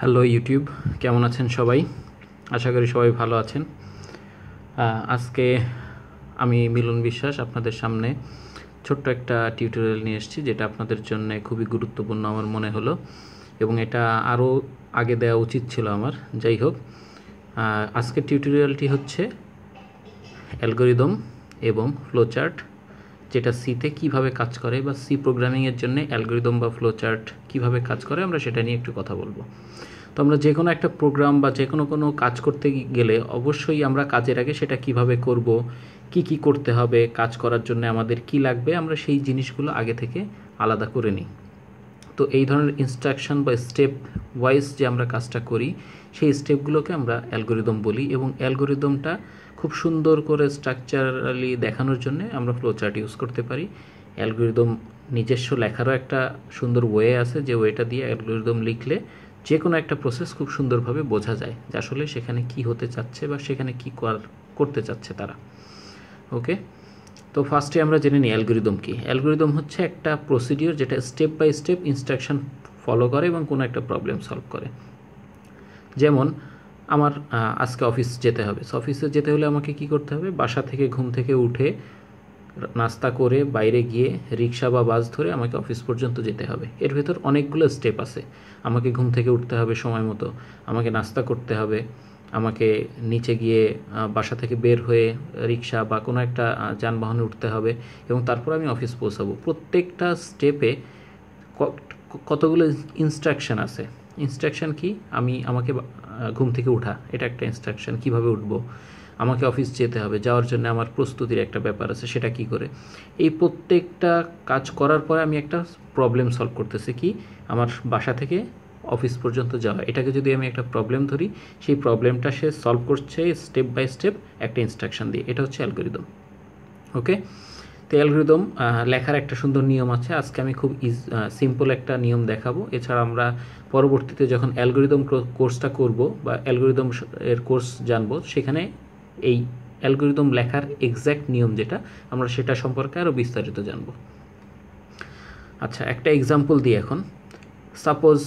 hello YouTube কেমন আছেন সবাই আশা করি সবাই ভালো আছেন আজকে আমি মিলন বিশ্বাস আপনাদের সামনে ছোট্ট একটা টিউটোরিয়াল নিয়ে এসেছি যেটা আপনাদের জন্য খুবই গুরুত্বপূর্ণ আমার মনে হলো এবং এটা আরও আগে দেওয়া উচিত ছিল আমার যাই হোক আজকের টিউটোরিয়ালটি হচ্ছে অ্যালগোরিদম এবং ফ্লোচার্ট যেটা সিতে কিভাবে কাজ করে বা সি প্রোগ্রামিংয়ের জন্য অ্যালগোরিদম বা ফ্লোচার্ট কিভাবে কাজ করে আমরা সেটা নিয়ে একটু কথা বলবো তো আমরা যে কোনো একটা প্রোগ্রাম বা যে কোনো কোনো কাজ করতে গেলে অবশ্যই আমরা কাজের আগে সেটা কিভাবে করব কি কি করতে হবে কাজ করার জন্য আমাদের কি লাগবে আমরা সেই জিনিসগুলো আগে থেকে আলাদা করে নিই তো এই ধরনের ইনস্ট্রাকশন বা স্টেপ ওয়াইজ যে আমরা কাজটা করি সেই স্টেপগুলোকে আমরা অ্যালগোরিদম বলি এবং অ্যালগোরিদমটা খুব সুন্দর করে স্ট্রাকচারালি দেখানোর জন্য আমরা চার্ট ইউজ করতে পারি অ্যালগোরিদম নিজস্ব লেখারও একটা সুন্দর ওয়ে আছে যে ওয়েটা দিয়ে অ্যালগোরিদম লিখলে যে কোনো একটা প্রসেস খুব সুন্দরভাবে বোঝা যায় যে আসলে সেখানে কি হতে চাচ্ছে বা সেখানে কী করতে চাচ্ছে তারা ওকে তো ফার্স্টে আমরা জেনে নিই অ্যালগোরিদম কী অ্যালগোরিদম হচ্ছে একটা প্রসিডিওর যেটা step by step instruction follow করে এবং কোনো একটা প্রবলেম সলভ করে যেমন আমার আজকে অফিস যেতে হবে সো অফিসে যেতে হলে আমাকে কি করতে হবে বাসা থেকে ঘুম থেকে উঠে নাস্তা করে বাইরে গিয়ে রিক্সা বা বাস ধরে আমাকে অফিস পর্যন্ত যেতে হবে এর ভেতর অনেকগুলো স্টেপ আছে আমাকে ঘুম থেকে উঠতে হবে সময় মতো আমাকে নাস্তা করতে হবে আমাকে নিচে গিয়ে বাসা থেকে বের হয়ে রিক্সা বা কোনো একটা যানবাহনে উঠতে হবে এবং তারপর আমি অফিস পৌঁছাবো প্রত্যেকটা স্টেপে কতগুলো ইনস্ট্রাকশান আছে ইনস্ট্রাকশান কি আমি আমাকে ঘুম থেকে উঠা এটা একটা ইনস্ট্রাকশান কিভাবে উঠব আমাকে অফিস যেতে হবে যাওয়ার জন্য আমার প্রস্তুতির একটা ব্যাপার আছে সেটা কি করে এই প্রত্যেকটা কাজ করার পরে আমি একটা প্রবলেম সলভ করতেছি কি আমার বাসা থেকে অফিস পর্যন্ত যাওয়া এটাকে যদি আমি একটা প্রবলেম ধরি সেই প্রবলেমটা সে সলভ করছে স্টেপ বাই স্টেপ একটা ইনস্ট্রাকশান দিয়ে এটা হচ্ছে অ্যালগোরিদম ওকে তো অ্যালগোরিদম লেখার একটা সুন্দর নিয়ম আছে আজকে আমি খুব ইজ সিম্পল একটা নিয়ম দেখাবো এছাড়া আমরা পরবর্তীতে যখন অ্যালগোরিদম কোর্সটা করব বা অ্যালগোরিদম এর কোর্স জানব সেখানে এই অ্যালগোরিদম লেখার এক্স্যাক্ট নিয়ম যেটা আমরা সেটা সম্পর্কে আরও বিস্তারিত জানব আচ্ছা একটা এক্সাম্পল দিই এখন সাপোজ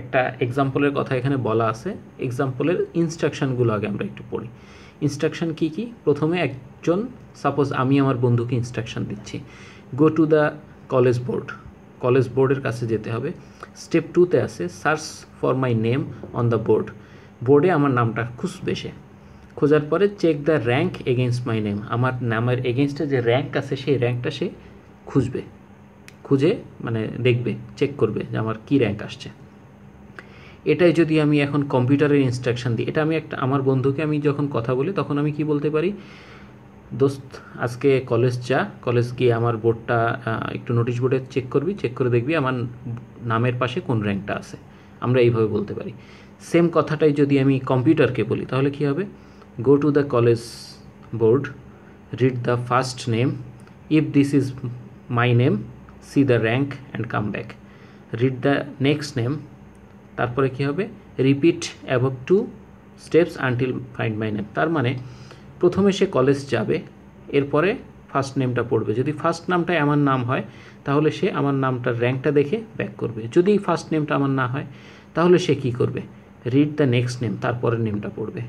একটা এক্সাম্পলের কথা এখানে বলা আছে এক্সাম্পলের ইনস্ট্রাকশানগুলো আগে আমরা একটু পড়ি ইনস্ট্রাকশান কী কী প্রথমে একজন সাপোজ আমি আমার বন্ধুকে ইনস্ট্রাকশান দিচ্ছি go to the college board college বোর্ডের কাছে যেতে হবে স্টেপ টুতে আছে search for my name on the board বোর্ডে আমার নামটা খুঁজবে সে খোঁজার পরে check the rank against my name আমার নামের এগেনস্টে যে র্যাঙ্ক আছে সেই র্যাঙ্কটা সে খুঁজবে খুঁজে মানে দেখবে চেক করবে যে আমার কী র্যাঙ্ক আসছে এটাই যদি আমি এখন কম্পিউটারের ইনস্ট্রাকশান দিই এটা আমি একটা আমার বন্ধুকে আমি যখন কথা বলি তখন আমি কি বলতে পারি দোস্ত আজকে কলেজ যা কলেজ গিয়ে আমার বোর্ডটা একটু নোটিশ বোর্ডে চেক করবি চেক করে দেখবি আমার নামের পাশে কোন র্যাঙ্কটা আছে আমরা এইভাবে বলতে পারি সেম কথাটাই যদি আমি কম্পিউটারকে বলি তাহলে কি হবে go to the college board read the first name if this is my name see the rank and come back read the next name তারপরে কি হবে repeat above two steps until find my name তার মানে প্রথমে সে college যাবে এরপরে first নেমটা পড়বে যদি ফার্স্ট নামটা আমার নাম হয় তাহলে সে আমার নামটার র্যাঙ্কটা দেখে ব্যাক করবে যদি ফার্স্ট নেমটা আমার না হয় তাহলে সে কি করবে রিড দ্য নেক্সট নেম তারপরের নেমটা পড়বে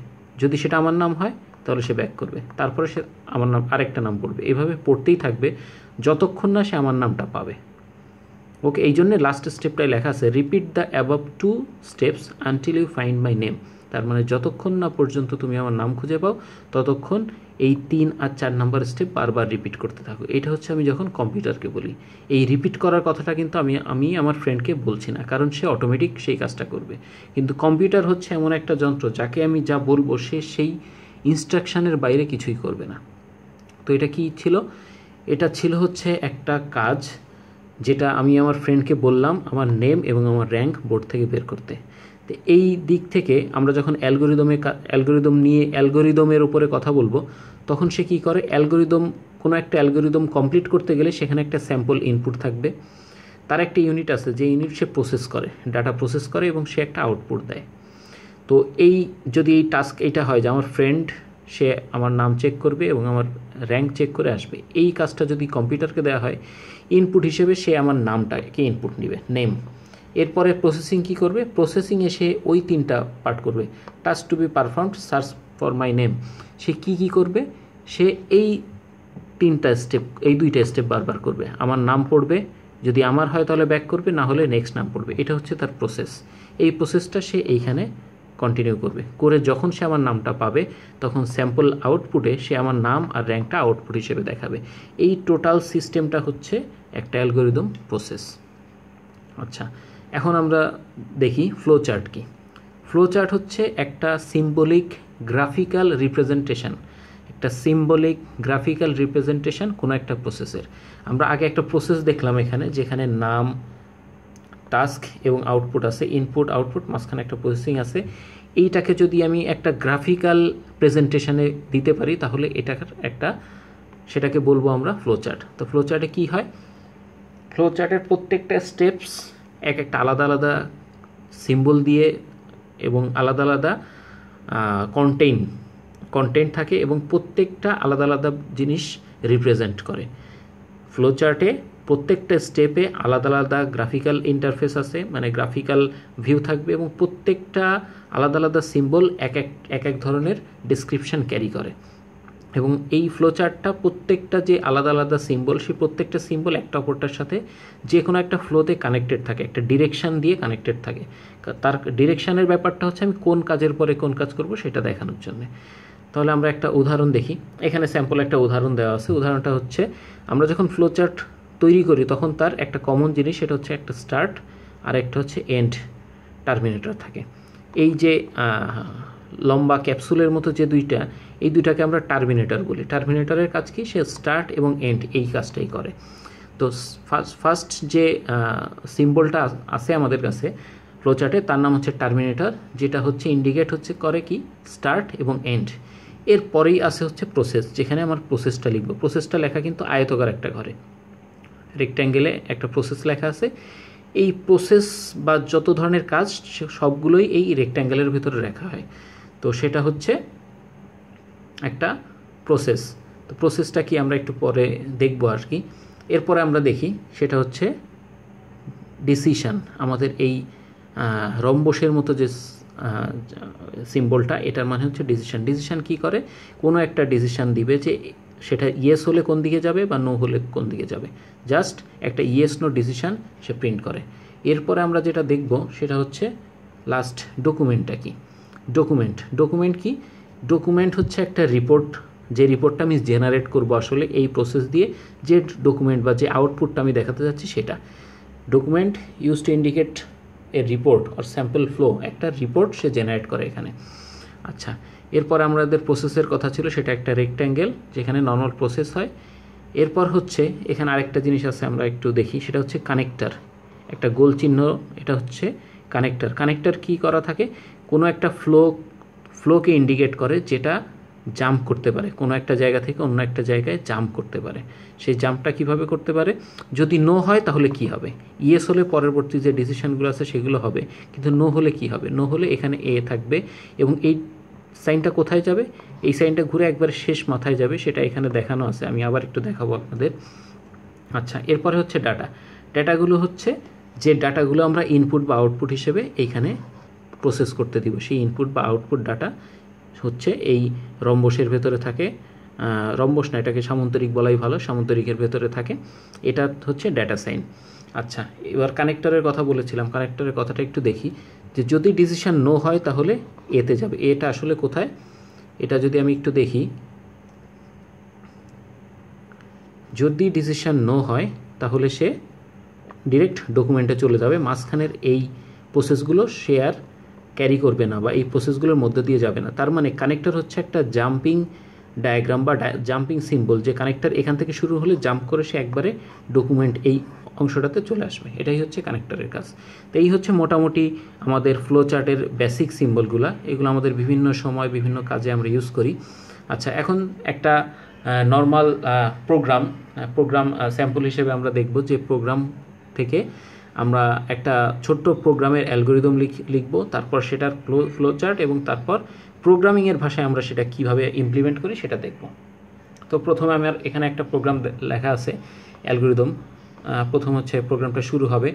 যদি সেটা আমার নাম হয় তাহলে সে ব্যাক করবে তারপরে সে আমার নাম আরেকটা নাম পড়বে এভাবে পড়তেই থাকবে যতক্ষণ না সে আমার নামটা পাবে ওকে এই জন্যে লাস্ট স্টেপটায় লেখা আছে repeat the above two steps until you find my name তার মানে যতক্ষণ না পর্যন্ত তুমি আমার নাম খুঁজে পাও ততক্ষণ এই তিন আর চার নাম্বার স্টেপ বারবার রিপিট করতে থাকো এটা হচ্ছে আমি যখন কম্পিউটারকে বলি এই রিপিট করার কথাটা কিন্তু আমি আমি আমার ফ্রেন্ডকে বলছি না কারণ সে অটোমেটিক সেই কাজটা করবে কিন্তু কম্পিউটার হচ্ছে এমন একটা যন্ত্র যাকে আমি যা বলবো সে সেই ইনস্ট্রাকশানের বাইরে কিছুই করবে না তো এটা কি ছিল এটা ছিল হচ্ছে একটা কাজ যেটা আমি আমার ফ্রেন্ডকে বললাম আমার নেম এবং আমার র্যাঙ্ক বোর্ড থেকে বের করতে তো এই দিক থেকে আমরা যখন অ্যালগোরিদমে অ্যালগোরিদম নিয়ে অ্যালগোরিদমের উপরে কথা বলবো তখন সে কি করে অ্যালগোরিদম কোনো একটা অ্যালগোরিদম কমপ্লিট করতে গেলে সেখানে একটা স্যাম্পল ইনপুট থাকবে তার একটা ইউনিট আছে যে ইউনিট সে প্রসেস করে ডাটা প্রসেস করে এবং সে একটা আউটপুট দেয় তো এই যদি এই টাস্ক এটা হয় যে আমার ফ্রেন্ড সে আমার নাম চেক করবে এবং আমার র্যাঙ্ক চেক করে আসবে এই কাজটা যদি কম্পিউটারকে দেওয়া হয় ইনপুট হিসেবে সে আমার নামটাকে ইনপুট নেবে নেম এরপরে প্রসেসিং কি করবে প্রসেসিং এসে ওই তিনটা পার্ট করবে task to be perform search for my name সে কি কি করবে সে এই তিনটা স্টেপ এই দুইটা স্টেপ বারবার করবে আমার নাম পড়বে যদি আমার হয় তাহলে ব্যাক করবে না হলে নেক্সট নাম পড়বে এটা হচ্ছে তার প্রসেস এই প্রসেসটা সে এইখানে কন্টিনিউ করবে করে যখন সে আমার নামটা পাবে তখন স্যাম্পল আউটপুটে সে আমার নাম আর র্যাঙ্কটা আউটপুট হিসেবে দেখাবে এই টোটাল সিস্টেমটা হচ্ছে একটা অ্যালগোরিদম প্রসেস আচ্ছা এখন আমরা দেখি ফ্লো চার্ট কি ফ্লো চার্ট হচ্ছে একটা সিম্বলিক গ্রাফিক্যাল রিপ্রেজেন্টেশন একটা সিম্বলিক গ্রাফিক্যাল রিপ্রেজেন্টেশন কোনো একটা প্রসেসের আমরা আগে একটা প্রসেস দেখলাম এখানে যেখানে নাম টাস্ক এবং আউটপুট আছে ইনপুট আউটপুট মাঝখানে একটা প্রসেসিং আছে এইটাকে যদি আমি একটা গ্রাফিক্যাল প্রেজেন্টেশানে দিতে পারি তাহলে এটার একটা সেটাকে বলবো আমরা ফ্লোচার্ট তো ফ্লোচার্টে কি হয় ফ্লোচার্টের প্রত্যেকটা স্টেপস এক একটা আলাদা আলাদা সিম্বল দিয়ে এবং আলাদা আলাদা কন্টেন কন্টেন্ট থাকে এবং প্রত্যেকটা আলাদা আলাদা জিনিস রিপ্রেজেন্ট করে ফ্লোচার্টে প্রত্যেকটা স্টেপে আলাদা আলাদা গ্রাফিক্যাল ইন্টারফেস আছে মানে গ্রাফিক্যাল ভিউ থাকবে এবং প্রত্যেকটা আলাদা আলাদা সিম্বল এক এক এক এক ধরনের ডিসক্রিপশান ক্যারি করে এবং এই ফ্লোচার্টটা প্রত্যেকটা যে আলাদা আলাদা সিম্বল সেই প্রত্যেকটা সিম্বল একটা অপরটার সাথে যে কোনো একটা ফ্লোতে কানেক্টেড থাকে একটা ডিরেকশান দিয়ে কানেক্টেড থাকে তার ডিরেকশানের ব্যাপারটা হচ্ছে আমি কোন কাজের পরে কোন কাজ করব সেটা দেখানোর জন্যে তাহলে আমরা একটা উদাহরণ দেখি এখানে স্যাম্পল একটা উদাহরণ দেওয়া আছে উদাহরণটা হচ্ছে আমরা যখন ফ্লোচার্ট তৈরি করি তখন তার একটা কমন জিনিস সেটা হচ্ছে একটা স্টার্ট আর একটা হচ্ছে এন্ড টার্মিনেটর থাকে এই যে লম্বা ক্যাপসুলের মতো যে দুইটা এই দুইটাকে আমরা টার্মিনেটর বলি টার্মিনেটরের কাজ কি সে স্টার্ট এবং এন্ড এই কাজটাই করে তো ফার্স্ট ফার্স্ট যে সিম্বলটা আছে আমাদের কাছে ফ্লোচার্টে তার নাম হচ্ছে টার্মিনেটর যেটা হচ্ছে ইন্ডিকেট হচ্ছে করে কি স্টার্ট এবং এন্ড এরপরেই আছে হচ্ছে প্রসেস যেখানে আমার প্রসেসটা লিখব প্রসেসটা লেখা কিন্তু আয়তকার একটা ঘরে রেক্ট্যাঙ্গেলে একটা প্রসেস লেখা আছে এই প্রসেস বা যত ধরনের কাজ সবগুলোই এই রেক্ট্যাঙ্গেলের ভিতরে রেখা হয় তো সেটা হচ্ছে একটা প্রসেস তো প্রসেসটা কি আমরা একটু পরে দেখব আর কি এরপরে আমরা দেখি সেটা হচ্ছে ডিসিশান আমাদের এই রম্বসের মতো যে সিম্বলটা এটার মানে হচ্ছে ডিসিশান ডিসিশান কি করে কোনো একটা ডিসিশান দিবে যে সেটা ইয়েস হলে কোন দিকে যাবে বা নো হলে কোন দিকে যাবে জাস্ট একটা ইয়েস নো ডিসিশান সে প্রিন্ট করে এরপরে আমরা যেটা দেখব সেটা হচ্ছে লাস্ট ডকুমেন্টটা কি ডকুমেন্ট ডকুমেন্ট কি ডকুমেন্ট হচ্ছে একটা রিপোর্ট যে রিপোর্টটা আমি জেনারেট করব আসলে এই প্রসেস দিয়ে যে ডকুমেন্ট বা যে আউটপুটটা আমি দেখাতে যাচ্ছি সেটা document use to indicate a report or sample flow একটা রিপোর্ট সে জেনারেট করে এখানে আচ্ছা এরপর আমাদের প্রসেসের কথা ছিল সেটা একটা রেক্ট্যাঙ্গেল যেখানে নর্মাল প্রসেস হয় এরপর হচ্ছে এখানে আরেকটা জিনিস আছে আমরা একটু দেখি সেটা হচ্ছে কানেক্টার একটা গোল চিহ্ন এটা হচ্ছে কানেক্টার কানেক্টার কি করা থাকে কোনো একটা ফ্লো ফ্লোকে ইন্ডিকেট করে যেটা জাম্প করতে পারে কোনো একটা জায়গা থেকে অন্য একটা জায়গায় জাম্প করতে পারে সেই জাম্পটা কিভাবে করতে পারে যদি নো হয় তাহলে কি হবে ইয়েস হলে পরবর্তী যে ডিসিশনগুলো আছে সেগুলো হবে কিন্তু নো হলে কি হবে নো হলে এখানে এ থাকবে এবং এই সাইনটা কোথায় যাবে এই সাইনটা ঘুরে একবার শেষ মাথায় যাবে সেটা এখানে দেখানো আছে আমি আবার একটু দেখাবো আপনাদের আচ্ছা এরপরে হচ্ছে ডাটা ডাটাগুলো হচ্ছে যে ডাটাগুলো আমরা ইনপুট বা আউটপুট হিসেবে এইখানে প্রসেস করতে দিব সেই ইনপুট বা আউটপুট ডাটা হচ্ছে এই রম্বসের ভেতরে থাকে রম্বস না এটাকে সামন্তরিক বলাই ভালো সামন্তরিকের ভেতরে থাকে এটা হচ্ছে ডাটা সাইন আচ্ছা এবার কানেক্টরের কথা বলেছিলাম কানেক্টরের কথাটা একটু দেখি যে যদি ডিসিশান নো হয় তাহলে এতে যাবে এটা আসলে কোথায় এটা যদি আমি একটু দেখি যদি ডিসিশান নো হয় তাহলে সে ডিরেক্ট ডকুমেন্টে চলে যাবে মাঝখানের এই প্রসেসগুলো সে আর ক্যারি করবে না বা এই প্রসেসগুলোর মধ্যে দিয়ে যাবে না তার মানে কানেক্টর হচ্ছে একটা জাম্পিং ডায়াগ্রাম বা জাম্পিং সিম্বল যে কানেক্টর এখান থেকে শুরু হলে জাম্প করে সে একবারে ডকুমেন্ট এই অংশটাতে চলে আসবে এটাই হচ্ছে কানেক্টরের কাজ তো এই হচ্ছে মোটামুটি আমাদের ফ্লো চার্টের বেসিক সিম্বলগুলো এগুলো আমাদের বিভিন্ন সময় বিভিন্ন কাজে আমরা ইউজ করি আচ্ছা এখন একটা নর্মাল প্রোগ্রাম প্রোগ্রাম স্যাম্পল হিসেবে আমরা দেখব যে প্রোগ্রাম থেকে আমরা একটা ছোট্ট প্রোগ্রামের অ্যালগোরিদম লিখবো তারপর সেটার ফ্লো ফ্লো চার্ট এবং তারপর প্রোগ্রামিংয়ের ভাষায় আমরা সেটা কিভাবে ইমপ্লিমেন্ট করি সেটা দেখব তো প্রথমে আমার এখানে একটা প্রোগ্রাম লেখা আছে অ্যালগোরিদম প্রথম হচ্ছে প্রোগ্রামটা শুরু হবে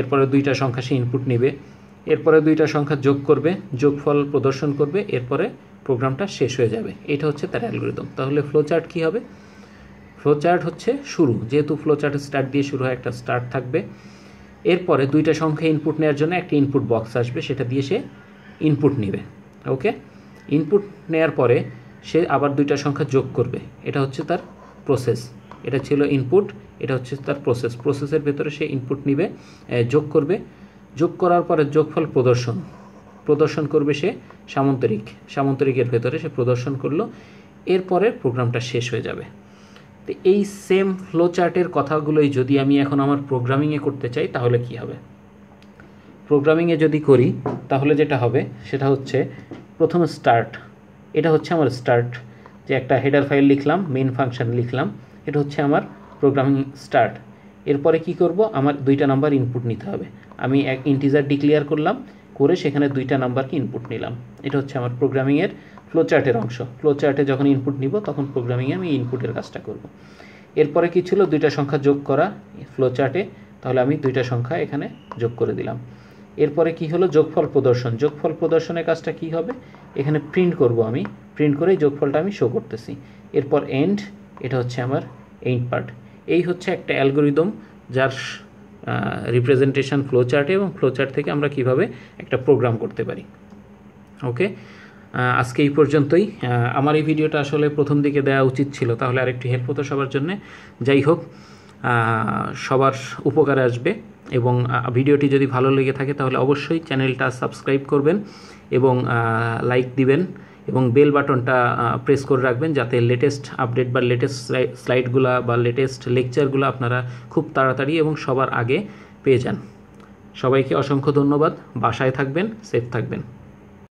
এরপরে দুইটা সংখ্যা সে ইনপুট নেবে এরপরে দুইটা সংখ্যা যোগ করবে যোগফল প্রদর্শন করবে এরপরে প্রোগ্রামটা শেষ হয়ে যাবে এটা হচ্ছে তার অ্যালগোরিদম তাহলে ফ্লো চার্ট কী হবে ফ্লো চার্ট হচ্ছে শুরু যেহেতু ফ্লো চার্ট স্টার্ট দিয়ে শুরু হয় একটা স্টার্ট থাকবে এরপরে দুইটা সংখ্যা ইনপুট নেওয়ার জন্য একটা ইনপুট বক্স আসবে সেটা দিয়ে সে ইনপুট নেবে ওকে ইনপুট নেওয়ার পরে সে আবার দুইটা সংখ্যা যোগ করবে এটা হচ্ছে তার প্রসেস এটা ছিল ইনপুট এটা হচ্ছে তার প্রসেস প্রসেসের ভেতরে সে ইনপুট নিবে যোগ করবে যোগ করার পরে যোগফল প্রদর্শন প্রদর্শন করবে সে সামন্তরিক সামন্তরিকের ভেতরে সে প্রদর্শন করলো এরপরে প্রোগ্রামটা শেষ হয়ে যাবে তো এই সেম ফ্লো চার্টের কথাগুলোই যদি আমি এখন আমার প্রোগ্রামিংয়ে করতে চাই তাহলে কি হবে প্রোগ্রামিংয়ে যদি করি তাহলে যেটা হবে সেটা হচ্ছে প্রথমে স্টার্ট এটা হচ্ছে আমার স্টার্ট যে একটা হেডার ফাইল লিখলাম মেন ফাংশন লিখলাম এটা হচ্ছে আমার প্রোগ্রামিং স্টার্ট এরপরে কি করব আমার দুইটা নাম্বার ইনপুট নিতে হবে আমি এক ইন্টিজার ডিক্লেয়ার করলাম করে সেখানে দুইটা নাম্বারকে ইনপুট নিলাম এটা হচ্ছে আমার প্রোগ্রামিংয়ের ফ্লো চার্টের অংশ ফ্লো চার্টে যখন ইনপুট নিব তখন প্রোগ্রামিংয়ে আমি ইনপুটের কাজটা করব এরপরে কি ছিল দুইটা সংখ্যা যোগ করা ফ্লো চার্টে তাহলে আমি দুইটা সংখ্যা এখানে যোগ করে দিলাম এরপরে কি হলো যোগফল প্রদর্শন যোগফল প্রদর্শনের কাজটা কি হবে এখানে প্রিন্ট করব আমি প্রিন্ট করে যোগফলটা আমি শো করতেছি এরপর এন্ড এটা হচ্ছে আমার এন্ড পার্ট এই হচ্ছে একটা অ্যালগোরিদম যার রিপ্রেজেন্টেশন ফ্লোচার্টে এবং ফ্লোচার্ট থেকে আমরা কিভাবে একটা প্রোগ্রাম করতে পারি ওকে আজকে এই পর্যন্তই আমার এই ভিডিওটা আসলে প্রথম দিকে দেওয়া উচিত ছিল তাহলে আরেকটি হেল্প হতো সবার জন্য যাই হোক সবার উপকারে আসবে এবং ভিডিওটি যদি ভালো লেগে থাকে তাহলে অবশ্যই চ্যানেলটা সাবস্ক্রাইব করবেন এবং লাইক দিবেন এবং বেল বাটনটা প্রেস করে রাখবেন যাতে লেটেস্ট আপডেট বা লেটেস্ট স্লাইডগুলো বা লেটেস্ট লেকচারগুলো আপনারা খুব তাড়াতাড়ি এবং সবার আগে পেয়ে যান সবাইকে অসংখ্য ধন্যবাদ বাসায় থাকবেন সেফ থাকবেন